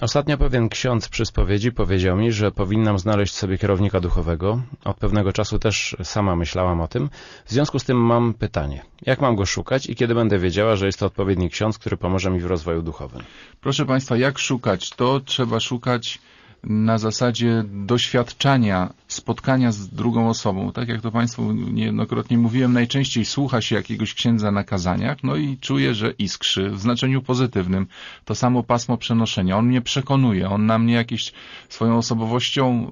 Ostatnio pewien ksiądz przy spowiedzi powiedział mi, że powinnam znaleźć sobie kierownika duchowego. Od pewnego czasu też sama myślałam o tym. W związku z tym mam pytanie. Jak mam go szukać i kiedy będę wiedziała, że jest to odpowiedni ksiądz, który pomoże mi w rozwoju duchowym? Proszę Państwa, jak szukać? To trzeba szukać na zasadzie doświadczania spotkania z drugą osobą. Tak jak to Państwu niejednokrotnie mówiłem, najczęściej słucha się jakiegoś księdza na kazaniach, no i czuje, że iskrzy w znaczeniu pozytywnym. To samo pasmo przenoszenia. On mnie przekonuje, on na mnie jakieś swoją osobowością,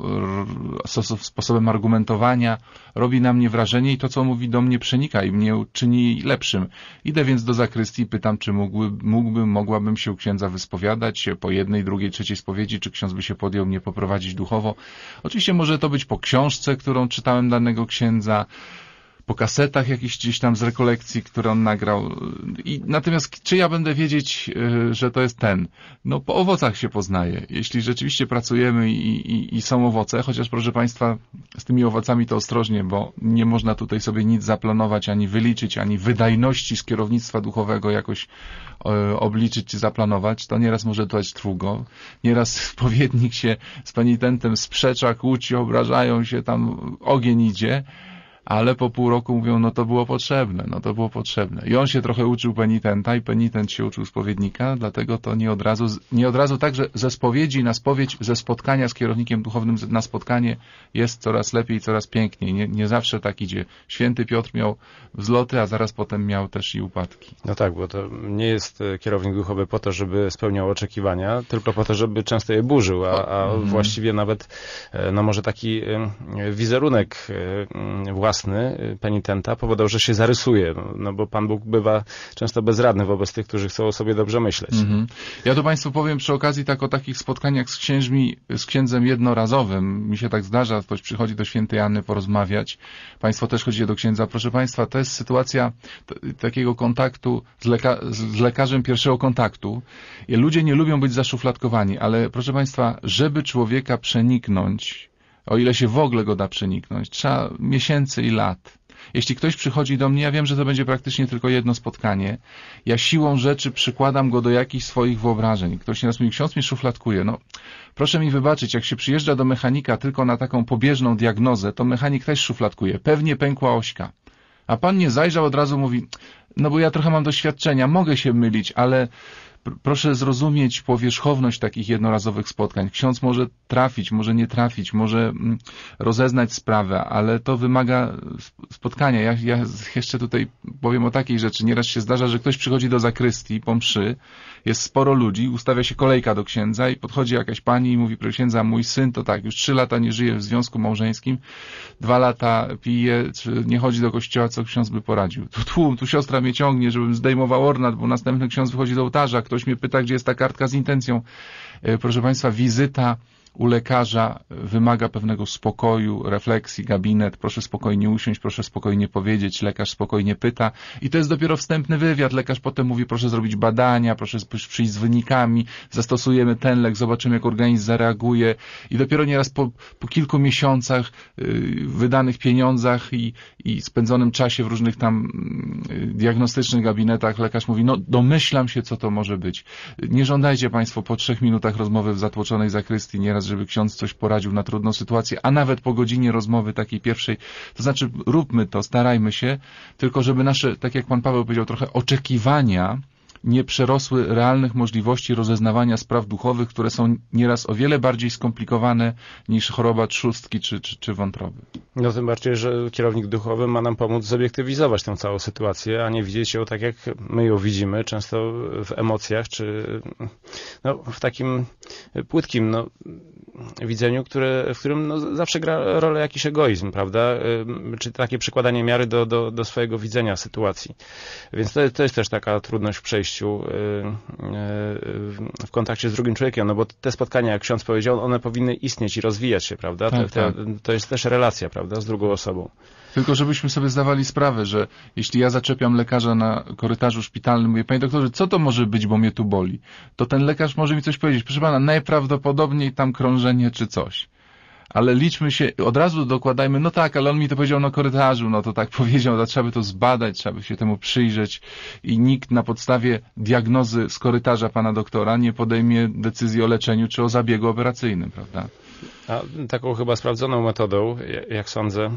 sposobem argumentowania robi na mnie wrażenie i to, co mówi do mnie przenika i mnie czyni lepszym. Idę więc do zakrystii, pytam, czy mógłby, mógłbym, mogłabym się u księdza wyspowiadać po jednej, drugiej, trzeciej spowiedzi, czy ksiądz by się podjął potrafią mnie poprowadzić duchowo. Oczywiście może to być po książce, którą czytałem danego księdza, po kasetach jakichś gdzieś tam z rekolekcji, które on nagrał. I natomiast czy ja będę wiedzieć, e, że to jest ten? No po owocach się poznaje. Jeśli rzeczywiście pracujemy i, i, i są owoce, chociaż proszę Państwa, z tymi owocami to ostrożnie, bo nie można tutaj sobie nic zaplanować, ani wyliczyć, ani wydajności z kierownictwa duchowego jakoś e, obliczyć czy zaplanować, to nieraz może trwać długo. Nieraz spowiednik się z penitentem sprzecza, kłóci, obrażają się, tam ogień idzie ale po pół roku mówią, no to było potrzebne, no to było potrzebne. I on się trochę uczył penitenta i penitent się uczył spowiednika, dlatego to nie od razu, nie od razu Także ze spowiedzi na spowiedź, ze spotkania z kierownikiem duchownym na spotkanie jest coraz lepiej, coraz piękniej. Nie, nie zawsze tak idzie. Święty Piotr miał wzloty, a zaraz potem miał też i upadki. No tak, bo to nie jest e, kierownik duchowy po to, żeby spełniał oczekiwania, tylko po to, żeby często je burzył, a, a mhm. właściwie nawet, e, no może taki e, wizerunek własny bolesny y, penitenta powodował, że się zarysuje, no, no, bo Pan Bóg bywa często bezradny wobec tych, którzy chcą o sobie dobrze myśleć. Mhm. Ja to Państwu powiem przy okazji tak o takich spotkaniach z księżmi, z księdzem jednorazowym. Mi się tak zdarza, ktoś przychodzi do świętej Anny porozmawiać. Państwo też chodzicie do księdza. Proszę Państwa, to jest sytuacja takiego kontaktu z, leka z lekarzem pierwszego kontaktu. I ludzie nie lubią być zaszufladkowani, ale proszę Państwa, żeby człowieka przeniknąć, o ile się w ogóle go da przeniknąć. Trzeba miesięcy i lat. Jeśli ktoś przychodzi do mnie, ja wiem, że to będzie praktycznie tylko jedno spotkanie. Ja siłą rzeczy przykładam go do jakichś swoich wyobrażeń. Ktoś nieraz mówi, ksiądz mi szufladkuje. No, proszę mi wybaczyć, jak się przyjeżdża do mechanika tylko na taką pobieżną diagnozę, to mechanik też szufladkuje. Pewnie pękła ośka. A pan nie zajrzał, od razu mówi, no bo ja trochę mam doświadczenia, mogę się mylić, ale proszę zrozumieć powierzchowność takich jednorazowych spotkań. Ksiądz może trafić, może nie trafić, może mm, rozeznać sprawę, ale to wymaga spotkania. Ja, ja jeszcze tutaj powiem o takiej rzeczy. Nieraz się zdarza, że ktoś przychodzi do zakrystii po mszy, jest sporo ludzi, ustawia się kolejka do księdza i podchodzi jakaś pani i mówi, proszę księdza, mój syn to tak, już trzy lata nie żyje w związku małżeńskim, dwa lata pije, nie chodzi do kościoła, co ksiądz by poradził. Tu tłum, tu siostra mnie ciągnie, żebym zdejmował ornat, bo następny ksiądz wychodzi do ołtarza, Ktoś mnie pyta, gdzie jest ta kartka z intencją. E, proszę Państwa, wizyta u lekarza wymaga pewnego spokoju, refleksji, gabinet. Proszę spokojnie usiąść, proszę spokojnie powiedzieć. Lekarz spokojnie pyta. I to jest dopiero wstępny wywiad. Lekarz potem mówi, proszę zrobić badania, proszę przyjść z wynikami, zastosujemy ten lek, zobaczymy, jak organizm zareaguje. I dopiero nieraz po, po kilku miesiącach, yy, wydanych pieniądzach i, i spędzonym czasie w różnych tam yy, diagnostycznych gabinetach, lekarz mówi, no domyślam się, co to może być. Nie żądajcie Państwo po trzech minutach rozmowy w zatłoczonej zakrystii, nieraz teraz, żeby ksiądz coś poradził na trudną sytuację, a nawet po godzinie rozmowy takiej pierwszej. To znaczy, róbmy to, starajmy się, tylko żeby nasze, tak jak pan Paweł powiedział, trochę oczekiwania nie przerosły realnych możliwości rozeznawania spraw duchowych, które są nieraz o wiele bardziej skomplikowane niż choroba trzustki czy, czy, czy wątroby. No tym bardziej, że kierownik duchowy ma nam pomóc zobiektywizować tę całą sytuację, a nie widzieć ją tak, jak my ją widzimy, często w emocjach, czy no, w takim płytkim, no, widzeniu, które, w którym no, zawsze gra rolę jakiś egoizm, prawda? Czy takie przykładanie miary do, do, do swojego widzenia sytuacji. Więc to, to jest też taka trudność w przejściu y, y, w kontakcie z drugim człowiekiem, no bo te spotkania, jak ksiądz powiedział, one powinny istnieć i rozwijać się, prawda? Tak, to, tak. To, to jest też relacja, prawda, z drugą osobą. Tylko żebyśmy sobie zdawali sprawę, że jeśli ja zaczepiam lekarza na korytarzu szpitalnym, mówię, panie doktorze, co to może być, bo mnie tu boli? To ten lekarz może mi coś powiedzieć. Proszę pana, najprawdopodobniej tam krążenie czy coś ale liczmy się, od razu dokładajmy, no tak, ale on mi to powiedział na korytarzu, no to tak powiedział, to trzeba by to zbadać, trzeba by się temu przyjrzeć i nikt na podstawie diagnozy z korytarza pana doktora nie podejmie decyzji o leczeniu czy o zabiegu operacyjnym, prawda? A taką chyba sprawdzoną metodą, jak sądzę,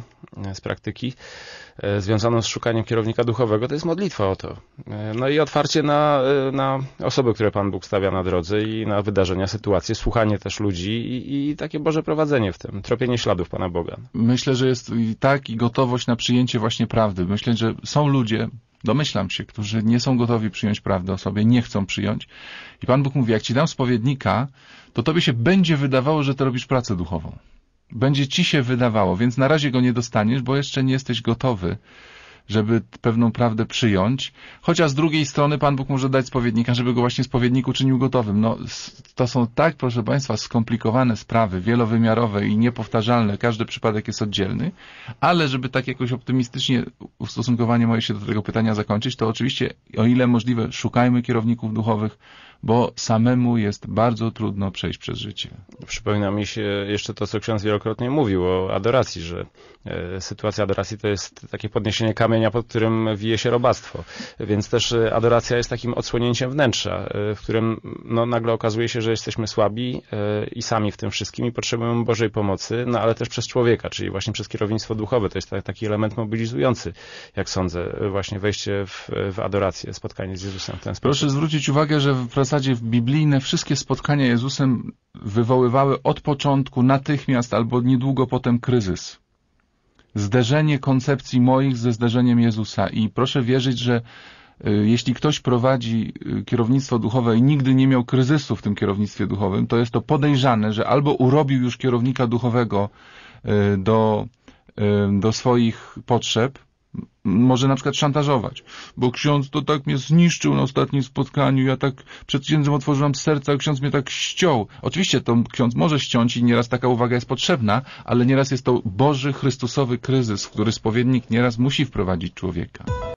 z praktyki, E, związaną z szukaniem kierownika duchowego, to jest modlitwa o to. E, no i otwarcie na, e, na osoby, które Pan Bóg stawia na drodze i na wydarzenia, sytuacje, słuchanie też ludzi i, i takie Boże prowadzenie w tym, tropienie śladów Pana Boga. Myślę, że jest i tak i gotowość na przyjęcie właśnie prawdy. Myślę, że są ludzie, domyślam się, którzy nie są gotowi przyjąć prawdy o sobie, nie chcą przyjąć. I Pan Bóg mówi, jak ci dam spowiednika, to tobie się będzie wydawało, że ty robisz pracę duchową będzie ci się wydawało, więc na razie go nie dostaniesz, bo jeszcze nie jesteś gotowy, żeby pewną prawdę przyjąć. Chociaż z drugiej strony Pan Bóg może dać spowiednika, żeby go właśnie spowiednik uczynił gotowym. No, to są tak, proszę Państwa, skomplikowane sprawy, wielowymiarowe i niepowtarzalne. Każdy przypadek jest oddzielny. Ale żeby tak jakoś optymistycznie ustosunkowanie moje się do tego pytania zakończyć, to oczywiście, o ile możliwe, szukajmy kierowników duchowych, bo samemu jest bardzo trudno przejść przez życie. Przypomina mi się jeszcze to, co ksiądz wielokrotnie mówił o adoracji, że e, sytuacja adoracji to jest takie podniesienie kamienia, pod którym wije się robactwo. Więc też e, adoracja jest takim odsłonięciem wnętrza, e, w którym no, nagle okazuje się, że jesteśmy słabi i sami w tym wszystkim i potrzebujemy Bożej pomocy, no ale też przez człowieka, czyli właśnie przez kierownictwo duchowe. To jest taki element mobilizujący, jak sądzę, właśnie wejście w, w adorację, spotkanie z Jezusem w ten sposób. Proszę zwrócić uwagę, że w zasadzie w biblijne wszystkie spotkania Jezusem wywoływały od początku, natychmiast albo niedługo potem kryzys. Zderzenie koncepcji moich ze zderzeniem Jezusa. I proszę wierzyć, że y, jeśli ktoś prowadzi y, kierownictwo duchowe i nigdy nie miał kryzysu w tym kierownictwie duchowym, to jest to podejrzane, że albo urobił już kierownika duchowego y, do, do swoich potrzeb, może na przykład szantażować, bo ksiądz to tak mnie zniszczył na ostatnim spotkaniu, ja tak przed księdzem otworzyłam serce, a ksiądz mnie tak ściął. Oczywiście to ksiądz może ściąć i nieraz taka uwaga jest potrzebna, ale nieraz jest to Boży Chrystusowy kryzys, który spowiednik nieraz musi wprowadzić człowieka.